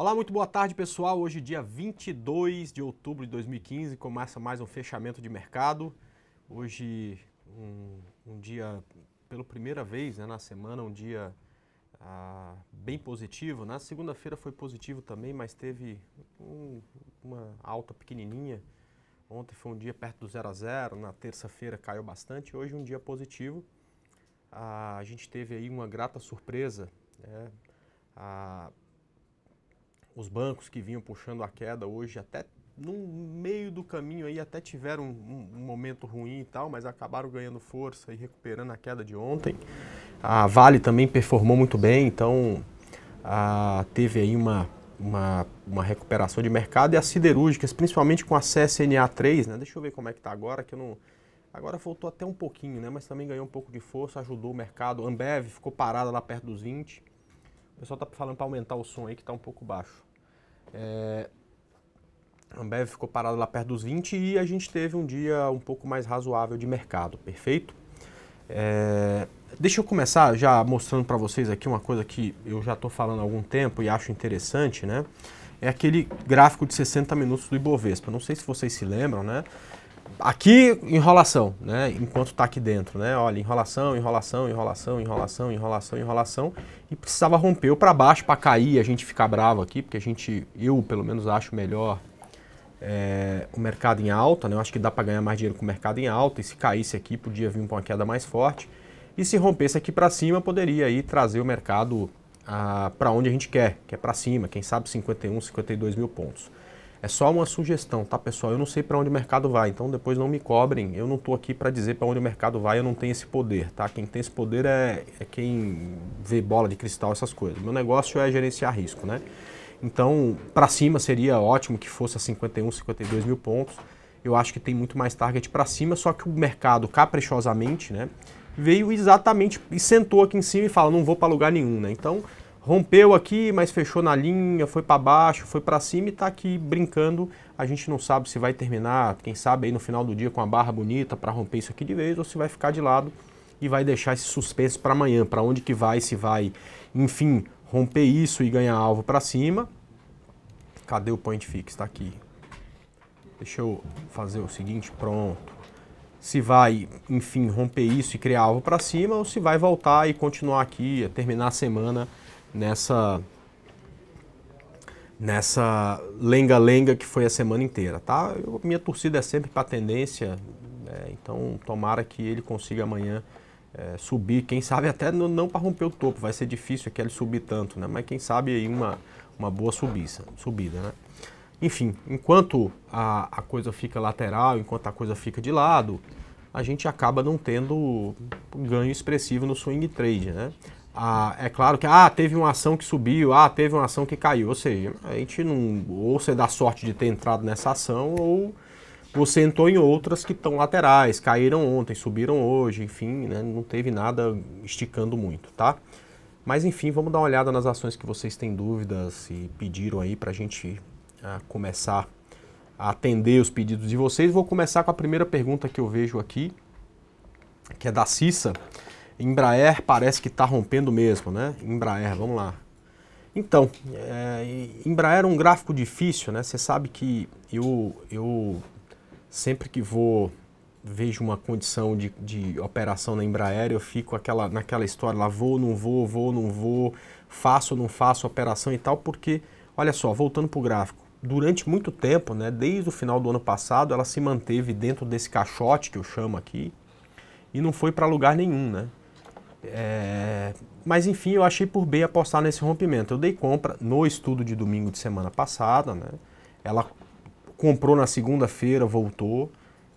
Olá, muito boa tarde pessoal. Hoje, dia 22 de outubro de 2015, começa mais um fechamento de mercado. Hoje, um, um dia, pela primeira vez né, na semana, um dia ah, bem positivo. Na né? segunda-feira foi positivo também, mas teve um, uma alta pequenininha. Ontem foi um dia perto do zero a zero. na terça-feira caiu bastante. Hoje, um dia positivo. Ah, a gente teve aí uma grata surpresa. Né? Ah, os bancos que vinham puxando a queda hoje até no meio do caminho aí até tiveram um, um, um, momento ruim e tal, mas acabaram ganhando força e recuperando a queda de ontem. A Vale também performou muito bem, então a, teve aí uma, uma, uma, recuperação de mercado e as siderúrgicas, principalmente com a CSNA3, né? Deixa eu ver como é que tá agora, que eu não. Agora voltou até um pouquinho, né? Mas também ganhou um pouco de força, ajudou o mercado. Ambev ficou parada lá perto dos 20. O pessoal tá falando para aumentar o som aí que tá um pouco baixo. É, a Ambev ficou parada lá perto dos 20 e a gente teve um dia um pouco mais razoável de mercado, perfeito? É, deixa eu começar já mostrando para vocês aqui uma coisa que eu já estou falando há algum tempo e acho interessante, né? É aquele gráfico de 60 minutos do Ibovespa. Não sei se vocês se lembram, né? aqui, enrolação, né? Enquanto está aqui dentro, né? Olha, enrolação, enrolação, enrolação, enrolação, enrolação, enrolação. E precisava romper para baixo para cair, a gente ficar bravo aqui, porque a gente, eu pelo menos acho melhor é, o mercado em alta, né? Eu acho que dá para ganhar mais dinheiro com o mercado em alta. E se caísse aqui, podia vir uma queda mais forte. E se rompesse aqui para cima, poderia aí trazer o mercado ah, para onde a gente quer, que é para cima, quem sabe 51, 52 mil pontos. É só uma sugestão, tá, pessoal? Eu não sei para onde o mercado vai, então depois não me cobrem. Eu não estou aqui para dizer para onde o mercado vai, eu não tenho esse poder, tá? Quem tem esse poder é, é quem vê bola de cristal, essas coisas. Meu negócio é gerenciar risco, né? Então, para cima seria ótimo que fosse a 51, 52 mil pontos. Eu acho que tem muito mais target para cima, só que o mercado, caprichosamente, né, veio exatamente e sentou aqui em cima e fala: não vou para lugar nenhum, né? Então rompeu aqui, mas fechou na linha, foi para baixo, foi para cima e está aqui brincando. A gente não sabe se vai terminar, quem sabe aí no final do dia com a barra bonita para romper isso aqui de vez ou se vai ficar de lado e vai deixar esse suspense para amanhã, para onde que vai, se vai, enfim, romper isso e ganhar alvo para cima. Cadê o point fix? Está aqui. Deixa eu fazer o seguinte, pronto. Se vai, enfim, romper isso e criar alvo para cima ou se vai voltar e continuar aqui, terminar a semana nessa nessa lenga-lenga que foi a semana inteira, tá? Eu, minha torcida é sempre para a tendência, né? então tomara que ele consiga amanhã é, subir, quem sabe até não para romper o topo, vai ser difícil aquele subir tanto, né? Mas quem sabe aí uma, uma boa subida, subida, né? Enfim, enquanto a, a coisa fica lateral, enquanto a coisa fica de lado, a gente acaba não tendo ganho expressivo no swing trade, né? Ah, é claro que ah, teve uma ação que subiu, ah, teve uma ação que caiu. Ou seja, a gente não. Ou você dá sorte de ter entrado nessa ação, ou você entrou em outras que estão laterais, caíram ontem, subiram hoje, enfim, né, não teve nada esticando muito, tá? Mas enfim, vamos dar uma olhada nas ações que vocês têm dúvidas e pediram aí para a gente ah, começar a atender os pedidos de vocês. Vou começar com a primeira pergunta que eu vejo aqui, que é da Cissa. Embraer parece que está rompendo mesmo, né? Embraer, vamos lá. Então, é, Embraer é um gráfico difícil, né? Você sabe que eu, eu sempre que vou vejo uma condição de, de operação na Embraer, eu fico aquela, naquela história lá, vou, não vou, vou, não vou, faço, não faço operação e tal, porque, olha só, voltando para o gráfico, durante muito tempo, né, desde o final do ano passado, ela se manteve dentro desse caixote que eu chamo aqui e não foi para lugar nenhum, né? É, mas enfim, eu achei por bem apostar nesse rompimento. Eu dei compra no estudo de domingo de semana passada, né? Ela comprou na segunda-feira, voltou.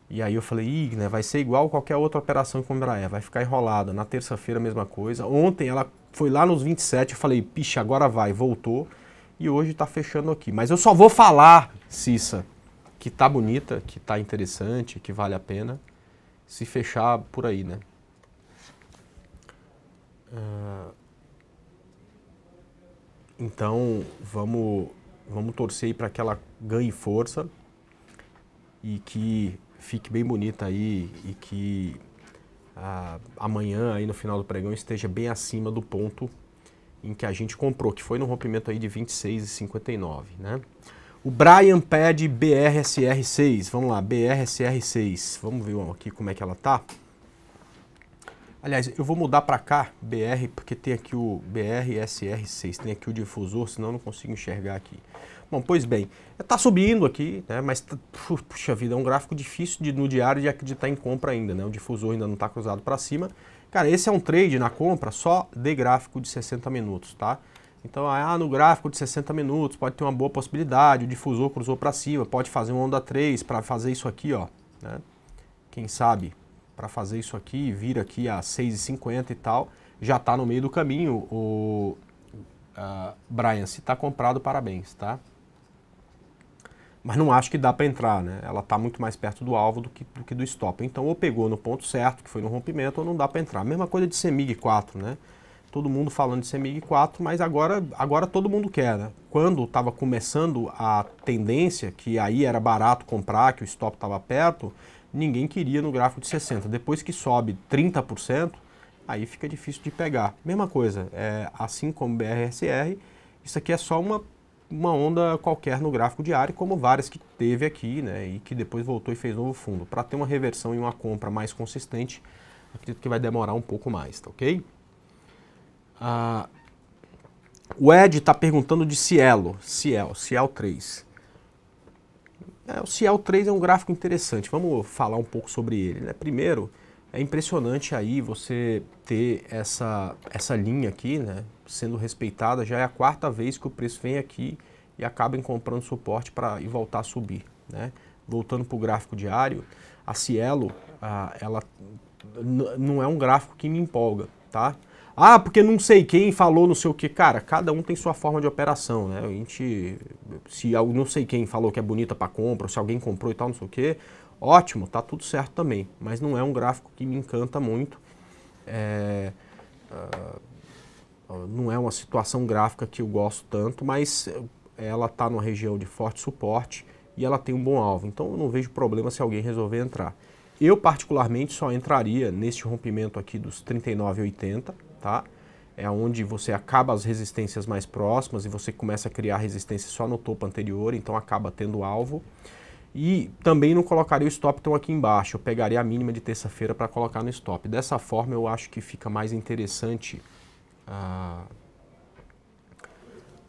E aí eu falei, Ih, né, vai ser igual qualquer outra operação com a Embraer, vai ficar enrolada. Na terça-feira a mesma coisa. Ontem ela foi lá nos 27, eu falei, pixa, agora vai, voltou. E hoje está fechando aqui. Mas eu só vou falar, Cissa, que tá bonita, que tá interessante, que vale a pena, se fechar por aí, né? Ah, então vamos, vamos torcer para que ela ganhe força e que fique bem bonita aí e que amanhã aí no final do pregão esteja bem acima do ponto em que a gente comprou, que foi no rompimento aí de 26,59, né? O Brian pede BRSR6. Vamos lá, BRSR6. Vamos ver aqui como é que ela tá. Aliás, eu vou mudar para cá, BR, porque tem aqui o BR-SR6, tem aqui o difusor, senão não consigo enxergar aqui. Bom, pois bem, está subindo aqui, né, mas tá, puxa vida, é um gráfico difícil de, no diário de acreditar em compra ainda, né, o difusor ainda não está cruzado para cima. Cara, esse é um trade na compra só de gráfico de 60 minutos, tá? Então, ah, no gráfico de 60 minutos pode ter uma boa possibilidade, o difusor cruzou para cima, pode fazer uma onda 3 para fazer isso aqui, ó, né? Quem sabe? para fazer isso aqui e vir aqui a 6,50 e tal, já está no meio do caminho. O uh, Brian, se está comprado, parabéns, tá? Mas não acho que dá para entrar, né? Ela está muito mais perto do alvo do que, do que do stop. Então, ou pegou no ponto certo, que foi no rompimento, ou não dá para entrar. Mesma coisa de semig 4, né? todo mundo falando de semig 4, mas agora, agora todo mundo quer. Né? Quando estava começando a tendência, que aí era barato comprar, que o stop estava perto, ninguém queria no gráfico de 60. Depois que sobe 30%, aí fica difícil de pegar. Mesma coisa, é, assim como BRSR, isso aqui é só uma, uma onda qualquer no gráfico diário, como várias que teve aqui, né, e que depois voltou e fez novo fundo. Para ter uma reversão e uma compra mais consistente, acredito que vai demorar um pouco mais, tá ok? Ah, o Ed está perguntando de Cielo, Ciel, Ciel 3. É, o Ciel 3 é um gráfico interessante, vamos falar um pouco sobre ele. Né? Primeiro, é impressionante aí você ter essa, essa linha aqui né, sendo respeitada, já é a quarta vez que o preço vem aqui e acaba comprando suporte para e voltar a subir. Né? Voltando para o gráfico diário, a Cielo, a, ah, ela não é um gráfico que me empolga, tá? Ah, porque não sei quem falou não sei o que. Cara, cada um tem sua forma de operação, né? A gente, se não sei quem falou que é bonita para compra, se alguém comprou e tal, não sei o que, ótimo, tá tudo certo também. Mas não é um gráfico que me encanta muito. É, ah, ah, não é uma situação gráfica que eu gosto tanto, mas ela está numa região de forte suporte e ela tem um bom alvo. Então eu não vejo problema se alguém resolver entrar. Eu, particularmente, só entraria neste rompimento aqui dos 39,80, tá? É onde você acaba as resistências mais próximas e você começa a criar resistência só no topo anterior, então acaba tendo alvo. E também não colocaria o stop tão aqui embaixo, eu pegaria a mínima de terça-feira para colocar no stop. Dessa forma eu acho que fica mais interessante ah,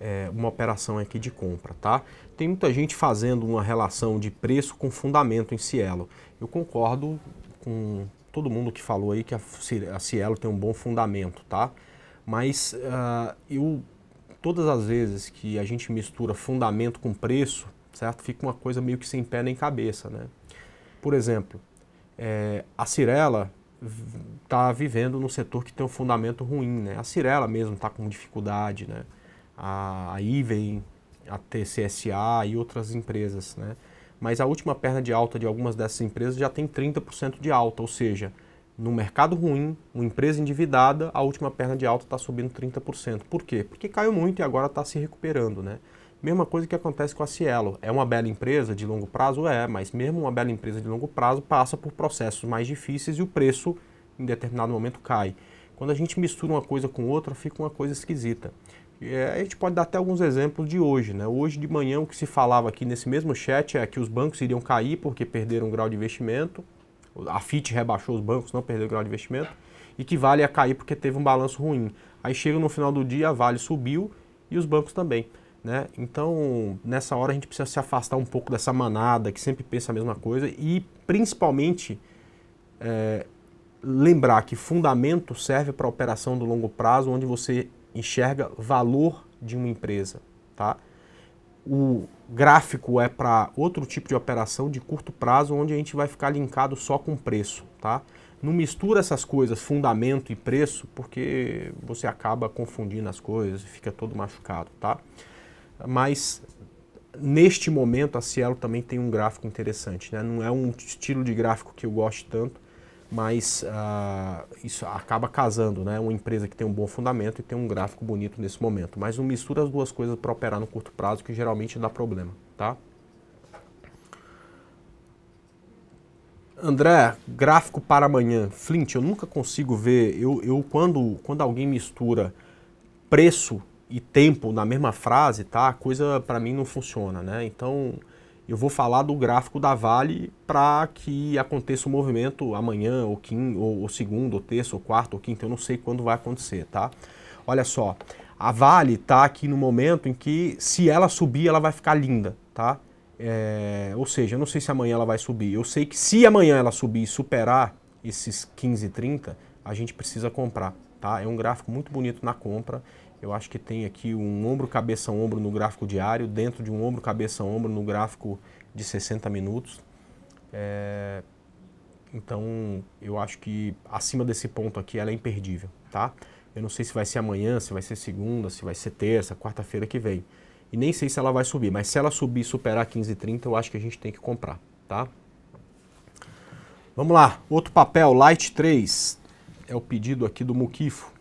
é, uma operação aqui de compra, tá? Tem muita gente fazendo uma relação de preço com fundamento em Cielo. Eu concordo com todo mundo que falou aí que a, Cielo tem um bom fundamento, tá? Mas uh, eu, todas as vezes que a gente mistura fundamento com preço, certo? Fica uma coisa meio que sem pé nem cabeça, né? Por exemplo, é, a Cirela está vivendo num setor que tem um fundamento ruim, né? A Cirela mesmo está com dificuldade, né? A, a Iven, a TCSA e outras empresas, né? mas a última perna de alta de algumas dessas empresas já tem 30% de alta, ou seja, no mercado ruim, uma empresa endividada, a última perna de alta está subindo 30%. Por quê? Porque caiu muito e agora está se recuperando, né? Mesma coisa que acontece com a Cielo. É uma bela empresa de longo prazo? É, mas mesmo uma bela empresa de longo prazo passa por processos mais difíceis e o preço em determinado momento cai. Quando a gente mistura uma coisa com outra, fica uma coisa esquisita. É, a gente pode dar até alguns exemplos de hoje. Né? Hoje de manhã, o que se falava aqui nesse mesmo chat é que os bancos iriam cair porque perderam o grau de investimento. A FIT rebaixou os bancos, não perdeu o grau de investimento. E que Vale ia cair porque teve um balanço ruim. Aí chega no final do dia, a Vale subiu e os bancos também. Né? Então, nessa hora, a gente precisa se afastar um pouco dessa manada que sempre pensa a mesma coisa e, principalmente, é, lembrar que fundamento serve para operação do longo prazo, onde você enxerga valor de uma empresa, tá? O gráfico é para outro tipo de operação de curto prazo, onde a gente vai ficar linkado só com preço, tá? Não mistura essas coisas, fundamento e preço, porque você acaba confundindo as coisas e fica todo machucado, tá? Mas neste momento a Cielo também tem um gráfico interessante, né? Não é um estilo de gráfico que eu gosto tanto, mas uh, isso acaba casando, né? Uma empresa que tem um bom fundamento e tem um gráfico bonito nesse momento. Mas não mistura as duas coisas para operar no curto prazo, que geralmente dá problema, tá? André, gráfico para amanhã. Flint, eu nunca consigo ver. Eu, eu quando, quando alguém mistura preço e tempo na mesma frase, tá? A coisa para mim não funciona, né? Então, eu vou falar do gráfico da Vale para que aconteça o um movimento amanhã, ou, quim, ou, ou segundo, ou terça, ou quarto, ou quinta, eu não sei quando vai acontecer, tá? Olha só, a Vale está aqui no momento em que se ela subir, ela vai ficar linda, tá? É, ou seja, eu não sei se amanhã ela vai subir. Eu sei que se amanhã ela subir e superar esses 15,30, a gente precisa comprar, tá? É um gráfico muito bonito na compra eu acho que tem aqui um ombro, cabeça, ombro no gráfico diário, dentro de um ombro, cabeça, ombro no gráfico de 60 minutos. É... Então, eu acho que acima desse ponto aqui ela é imperdível, tá? Eu não sei se vai ser amanhã, se vai ser segunda, se vai ser terça, quarta-feira que vem. E nem sei se ela vai subir, mas se ela subir e superar 15,30, eu acho que a gente tem que comprar, tá? Vamos lá, outro papel, Light 3. É o pedido aqui do Mukifo.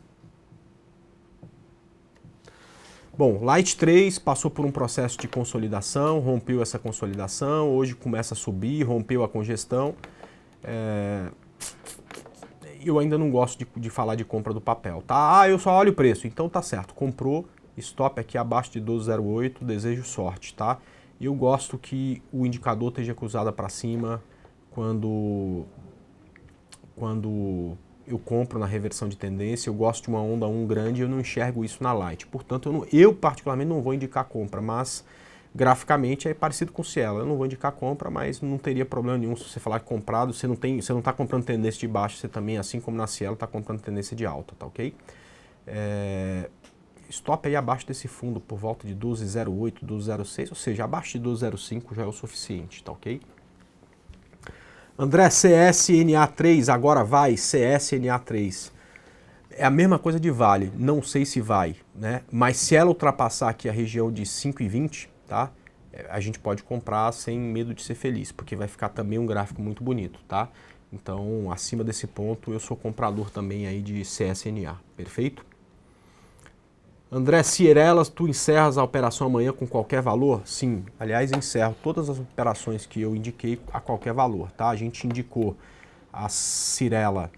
Bom, Light 3 passou por um processo de consolidação, rompeu essa consolidação, hoje começa a subir, rompeu a congestão. É... Eu ainda não gosto de, de, falar de compra do papel, tá? Ah, eu só olho o preço, então tá certo, comprou, stop aqui abaixo de 1208, desejo sorte, tá? Eu gosto que o indicador esteja cruzado para cima quando quando eu compro na reversão de tendência, eu gosto de uma onda 1 grande eu não enxergo isso na Light. Portanto, eu, não, eu particularmente não vou indicar compra, mas graficamente é parecido com o Cielo. Eu não vou indicar compra, mas não teria problema nenhum se você falar que comprado, você não tem, você não está comprando tendência de baixo, você também, assim como na Cielo, está comprando tendência de alta, tá ok? É, stop aí abaixo desse fundo por volta de 12,08, 12,06, ou seja, abaixo de 12,05 já é o suficiente, tá ok? André, CSNA3, agora vai, CSNA3. É a mesma coisa de Vale, não sei se vai, né? Mas se ela ultrapassar aqui a região de 5,20, tá? É, a gente pode comprar sem medo de ser feliz, porque vai ficar também um gráfico muito bonito, tá? Então, acima desse ponto, eu sou comprador também aí de CSNA, perfeito? André Cierelas, tu encerras a operação amanhã com qualquer valor? Sim, aliás, encerro todas as operações que eu indiquei a qualquer valor, tá? A gente indicou a Cirela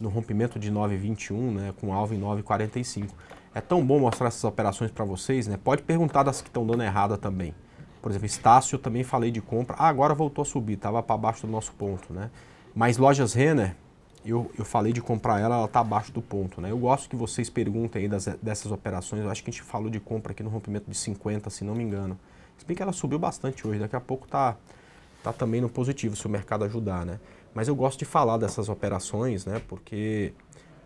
no rompimento de 9,21, né, com alvo em 9,45. É tão bom mostrar essas operações para vocês, né? Pode perguntar das que estão dando errada também. Por exemplo, Estácio, eu também falei de compra. Ah, agora voltou a subir, estava para baixo do nosso ponto, né? Mas lojas Renner, eu, eu falei de comprar ela, ela está abaixo do ponto. Né? Eu gosto que vocês perguntem aí das, dessas operações. Eu acho que a gente falou de compra aqui no rompimento de 50, se não me engano. Se bem que ela subiu bastante hoje, daqui a pouco está tá também no positivo, se o mercado ajudar. Né? Mas eu gosto de falar dessas operações, né? porque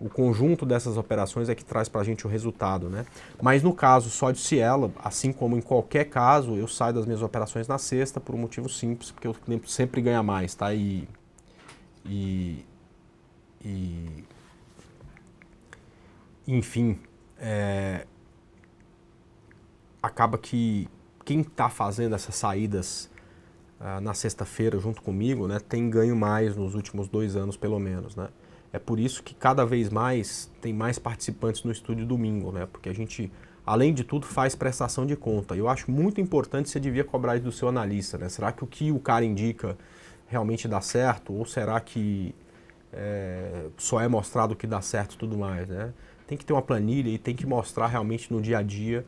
o conjunto dessas operações é que traz para a gente o resultado. Né? Mas no caso só de Cielo, assim como em qualquer caso, eu saio das minhas operações na sexta por um motivo simples, porque eu sempre ganha mais. Tá? E, e e enfim, é, acaba que quem está fazendo essas saídas ah, na sexta-feira junto comigo, né, tem ganho mais nos últimos dois anos pelo menos, né? É por isso que cada vez mais tem mais participantes no estúdio domingo, né? Porque a gente, além de tudo, faz prestação de conta. Eu acho muito importante você devia cobrar isso do seu analista, né? Será que o que o cara indica realmente dá certo ou será que é, só é mostrado o que dá certo e tudo mais, né? Tem que ter uma planilha e tem que mostrar realmente no dia a dia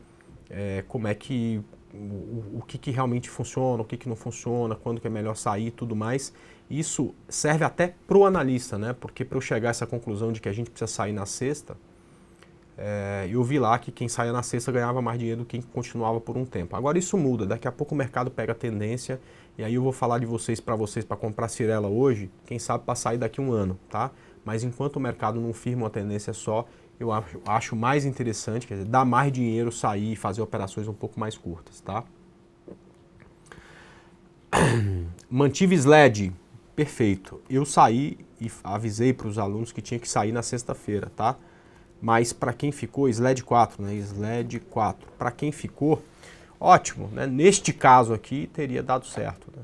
é, como é que o, o que, que, realmente funciona, o que, que não funciona, quando que é melhor sair e tudo mais. Isso serve até para o analista, né? Porque para eu chegar a essa conclusão de que a gente precisa sair na sexta, é, eu vi lá que quem saia na sexta ganhava mais dinheiro do que quem continuava por um tempo. Agora isso muda, daqui a pouco o mercado pega tendência e aí eu vou falar de vocês para vocês para comprar Cirela hoje, quem sabe para sair daqui um ano, tá? Mas enquanto o mercado não firma uma tendência só, eu acho, acho mais interessante, quer dizer, dar mais dinheiro, sair e fazer operações um pouco mais curtas, tá? Mantive SLED, perfeito. Eu saí e avisei para os alunos que tinha que sair na sexta-feira, tá? Mas para quem ficou, SLED 4, né? SLED 4. Para quem ficou, ótimo, né? Neste caso aqui, teria dado certo. Né?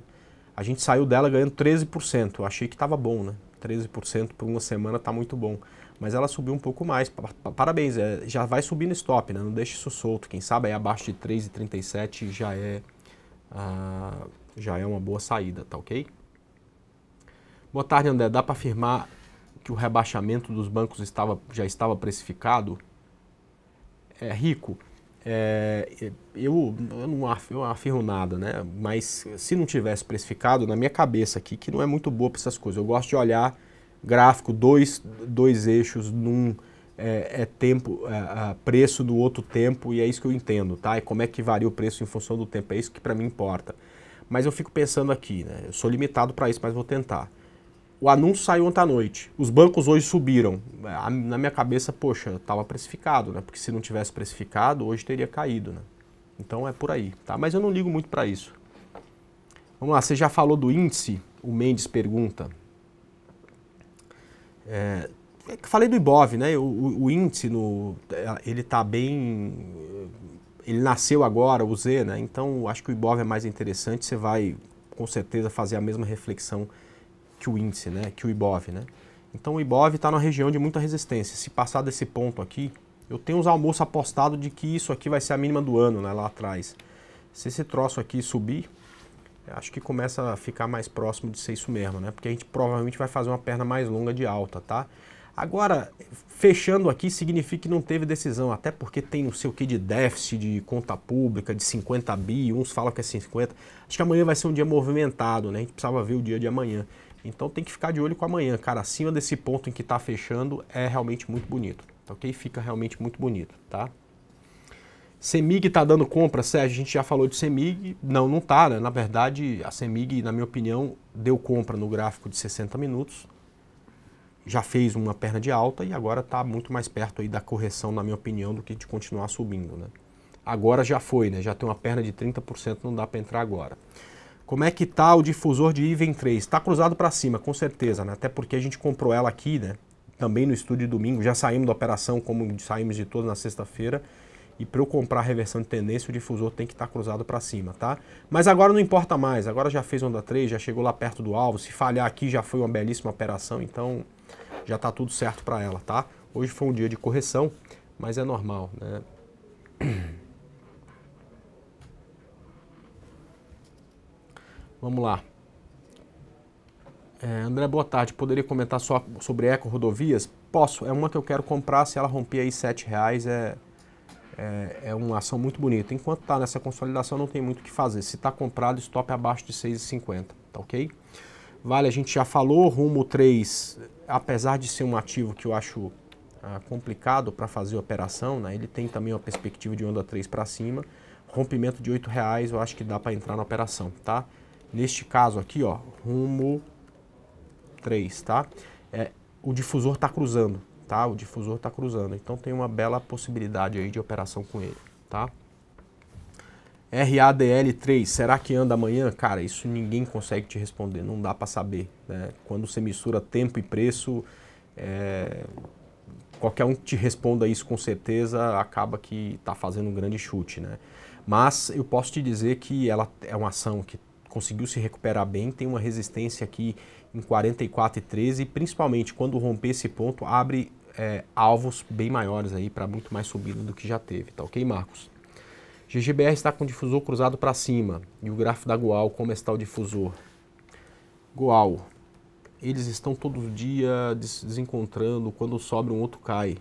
A gente saiu dela ganhando 13%. Eu achei que estava bom, né? 13% por uma semana está muito bom. Mas ela subiu um pouco mais. Parabéns, é, já vai subindo stop, né? Não deixe isso solto. Quem sabe aí abaixo de 3,37 já é, ah, já é uma boa saída, tá ok? Boa tarde, André. Dá para afirmar que o rebaixamento dos bancos estava, já estava precificado? É rico. É, eu, eu, não afirmo, eu afirmo nada, né? Mas se não tivesse precificado, na minha cabeça aqui, que não é muito boa para essas coisas, eu gosto de olhar gráfico, dois, dois eixos num é, é tempo, é, preço do outro tempo, e é isso que eu entendo, tá? E como é que varia o preço em função do tempo, é isso que para mim importa. Mas eu fico pensando aqui, né? Eu sou limitado para isso, mas vou tentar. O anúncio saiu ontem à noite. Os bancos hoje subiram. Na minha cabeça, poxa, estava precificado, né? Porque se não tivesse precificado, hoje teria caído, né? Então é por aí, tá? Mas eu não ligo muito para isso. Vamos lá, você já falou do índice? O Mendes pergunta. É, falei do Ibov, né? O, o, o índice no, é, ele tá bem, ele nasceu agora, o Z, né? Então acho que o Ibov é mais interessante. Você vai com certeza fazer a mesma reflexão que o índice, né, que o IBOV, né? Então o IBOV está na região de muita resistência. Se passar desse ponto aqui, eu tenho os almoços apostados de que isso aqui vai ser a mínima do ano, né, lá atrás. Se esse troço aqui subir, acho que começa a ficar mais próximo de ser isso mesmo, né? Porque a gente provavelmente vai fazer uma perna mais longa de alta, tá? Agora, fechando aqui significa que não teve decisão, até porque tem não sei o que de déficit de conta pública, de 50 bi, uns falam que é 50. Acho que amanhã vai ser um dia movimentado, né? A gente precisava ver o dia de amanhã. Então tem que ficar de olho com amanhã, cara. Acima desse ponto em que está fechando é realmente muito bonito, tá ok? Fica realmente muito bonito, tá? Semig está dando compra, Sérgio? A gente já falou de Semig. Não, não está, né? Na verdade, a Semig, na minha opinião, deu compra no gráfico de 60 minutos. Já fez uma perna de alta e agora está muito mais perto aí da correção, na minha opinião, do que de continuar subindo, né? Agora já foi, né? Já tem uma perna de 30%, não dá para entrar agora. Como é que tá o difusor de Iven 3? Está cruzado para cima, com certeza, né? Até porque a gente comprou ela aqui, né? Também no estúdio domingo, já saímos da operação como saímos de todos na sexta-feira. E para eu comprar a reversão de tendência, o difusor tem que estar tá cruzado para cima, tá? Mas agora não importa mais, agora já fez onda 3, já chegou lá perto do alvo. Se falhar aqui já foi uma belíssima operação, então já está tudo certo para ela, tá? Hoje foi um dia de correção, mas é normal, né? Vamos lá. É, André, boa tarde. Poderia comentar só sobre eco-rodovias? Posso. É uma que eu quero comprar. Se ela romper aí R$ reais é, é, é, uma ação muito bonita. Enquanto está nessa consolidação, não tem muito o que fazer. Se está comprado, stop abaixo de 6,50. Tá ok? Vale, a gente já falou. Rumo 3, apesar de ser um ativo que eu acho ah, complicado para fazer operação, né, ele tem também uma perspectiva de onda 3 para cima. Rompimento de R$ reais eu acho que dá para entrar na operação, tá? neste caso aqui, ó, rumo 3, tá? É, o difusor está cruzando, tá? O difusor está cruzando, então tem uma bela possibilidade aí de operação com ele, tá? RADL3, será que anda amanhã? Cara, isso ninguém consegue te responder, não dá para saber. Né? Quando você mistura tempo e preço, é... qualquer um que te responda isso com certeza acaba que está fazendo um grande chute. Né? Mas eu posso te dizer que ela é uma ação que conseguiu se recuperar bem, tem uma resistência aqui em 44,13 e principalmente quando romper esse ponto abre é, alvos bem maiores aí para muito mais subida do que já teve, tá ok, Marcos? GGBR está com o difusor cruzado para cima e o gráfico da Goal, como está o difusor? Goal, eles estão todo dia des desencontrando, quando sobra um outro cai.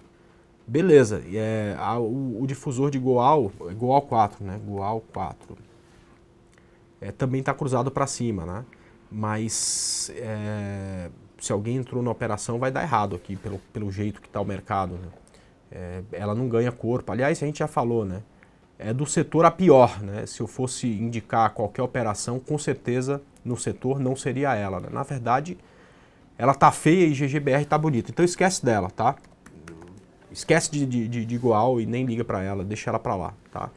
Beleza, é, a, o, o, difusor de Goal, é Goal 4, né? Goal 4 é, também está cruzado para cima, né? Mas é, se alguém entrou na operação, vai dar errado aqui, pelo, pelo jeito que está o mercado. Né? É, ela não ganha corpo. Aliás, a gente já falou, né? É do setor a pior, né? Se eu fosse indicar qualquer operação, com certeza no setor não seria ela. Né? Na verdade, ela tá feia e GGBR tá bonita. Então esquece dela, tá? Esquece de, de, de, de igual e nem liga para ela, deixa ela para lá, tá?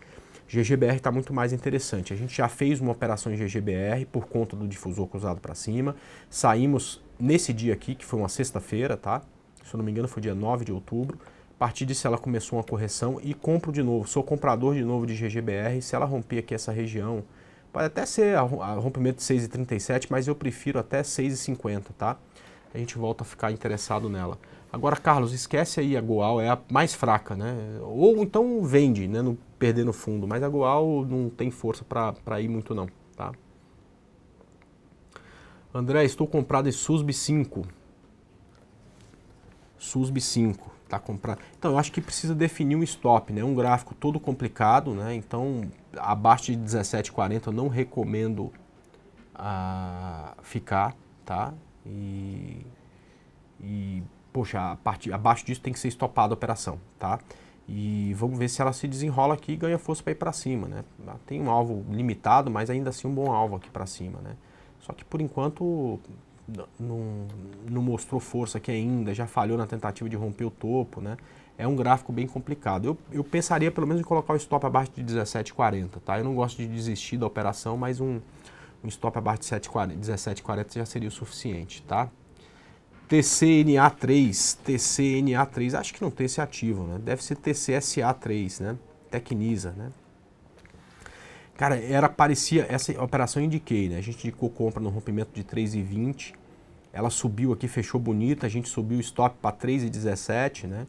GGBR está muito mais interessante. A gente já fez uma operação em GGBR por conta do difusor cruzado para cima. Saímos nesse dia aqui, que foi uma sexta-feira, tá? Se eu não me engano, foi dia 9 de outubro. A partir disso ela começou uma correção e compro de novo, sou comprador de novo de GGBR. Se ela romper aqui essa região, pode até ser a rompimento de 6,37, mas eu prefiro até 6,50, tá? A gente volta a ficar interessado nela. Agora, Carlos, esquece aí a Goal, é a mais fraca, né? Ou então vende, né? Não perder no fundo, mas a Goal não tem força para ir muito não, tá? André, estou comprado em SUSB 5. SUSB 5, tá comprado. Então, eu acho que precisa definir um stop, né? Um gráfico todo complicado, né? Então, abaixo de 17,40 eu não recomendo uh, ficar, tá? E, e poxa, a parte, abaixo disso tem que ser estopada a operação, tá? E vamos ver se ela se desenrola aqui e ganha força para ir para cima, né? Ah, tem um alvo limitado, mas ainda assim um bom alvo aqui para cima, né? Só que por enquanto não, não mostrou força aqui ainda, já falhou na tentativa de romper o topo, né? É um gráfico bem complicado. Eu, eu pensaria pelo menos em colocar o stop abaixo de 17,40, tá? Eu não gosto de desistir da operação, mas um, um stop abaixo de 17,40 já seria o suficiente, tá? TCNA3, TCNA3, acho que não tem esse ativo, né? Deve ser TCSA3, né? Tecnisa, né? Cara, era parecia essa operação indiquei, né? A gente indicou compra no rompimento de 3,20. Ela subiu aqui, fechou bonita, a gente subiu o stop para 3,17, né?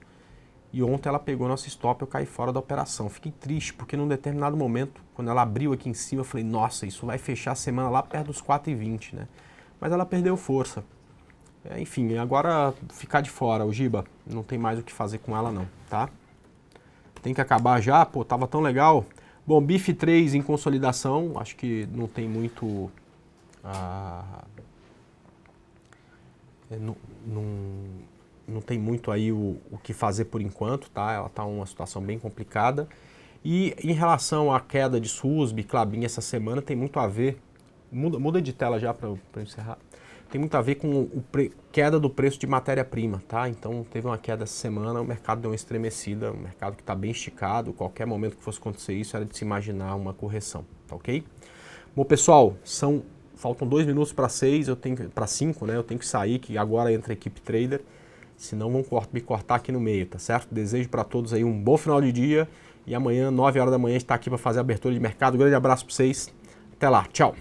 E ontem ela pegou nosso stop, eu caí fora da operação. Fiquei triste, porque num determinado momento, quando ela abriu aqui em cima, eu falei: "Nossa, isso vai fechar a semana lá perto dos 4,20", né? Mas ela perdeu força. É, enfim, agora ficar de fora, o Giba, não tem mais o que fazer com ela não, tá? Tem que acabar já, pô, tava tão legal. Bom, BIF 3 em consolidação, acho que não tem muito... Ah, é, não, não, não tem muito aí o, o que fazer por enquanto, tá? Ela tá uma situação bem complicada. E em relação à queda de SUSB, Clabin essa semana, tem muito a ver... Muda, muda de tela já para encerrar tem muito a ver com a queda do preço de matéria-prima, tá? Então teve uma queda essa semana, o mercado deu uma estremecida, o mercado que está bem esticado, qualquer momento que fosse acontecer isso era de se imaginar uma correção, tá ok? Bom pessoal, são faltam dois minutos para seis, eu tenho para cinco, né? Eu tenho que sair, que agora entra a equipe trader, senão vão cort, me cortar aqui no meio, tá certo? Desejo para todos aí um bom final de dia e amanhã 9 horas da manhã está aqui para fazer a abertura de mercado. Um grande abraço para vocês, até lá, tchau.